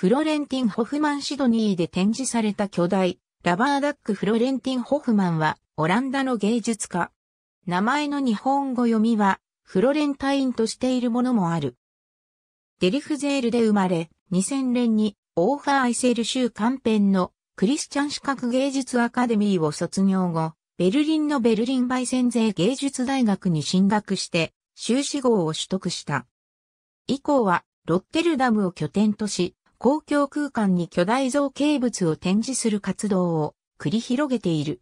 フロレンティン・ホフマン・シドニーで展示された巨大、ラバーダック・フロレンティン・ホフマンは、オランダの芸術家。名前の日本語読みは、フロレンタインとしているものもある。デリフゼールで生まれ、2000年に、オーファー・アイセル州官編のクリスチャン資格芸術アカデミーを卒業後、ベルリンのベルリンバイセンゼー芸術大学に進学して、修士号を取得した。以降は、ロッテルダムを拠点とし、公共空間に巨大造形物を展示する活動を繰り広げている。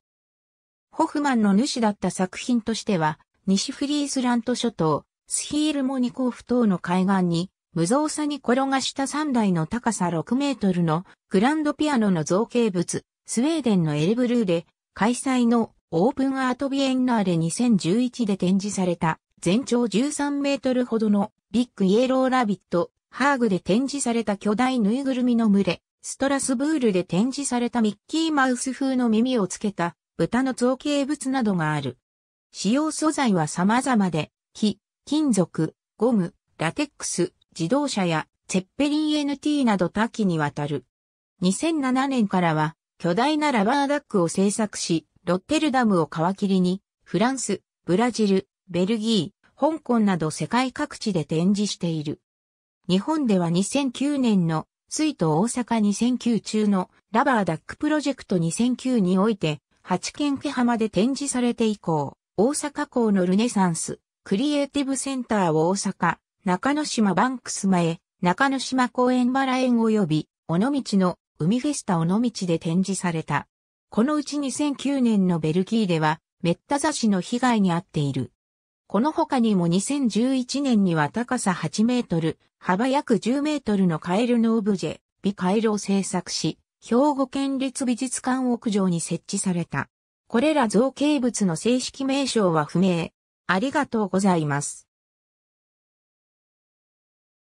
ホフマンの主だった作品としては、西フリースラント諸島、スヒールモニコフ島の海岸に、無造作に転がした3台の高さ6メートルのグランドピアノの造形物、スウェーデンのエルブルーで開催のオープンアートビエンナーレ2011で展示された全長13メートルほどのビッグイエローラビットハーグで展示された巨大ぬいぐるみの群れ、ストラスブールで展示されたミッキーマウス風の耳をつけた豚の造形物などがある。使用素材は様々で、木、金属、ゴム、ラテックス、自動車やゼェッペリン NT など多岐にわたる。2007年からは巨大なラバーダックを製作し、ロッテルダムを皮切りに、フランス、ブラジル、ベルギー、香港など世界各地で展示している。日本では2009年の水と大阪2009中のラバーダックプロジェクト2009において、八軒木浜で展示されて以降、大阪港のルネサンス、クリエイティブセンターを大阪、中之島バンクス前、中之島公園バラ園及び、尾道の海フェスタ尾道で展示された。このうち2009年のベルギーでは、メッタザ市の被害に遭っている。この他にも2011年には高さ8メートル、幅約10メートルのカエルのオブジェ、ビカエルを制作し、兵庫県立美術館屋上に設置された。これら造形物の正式名称は不明。ありがとうございます。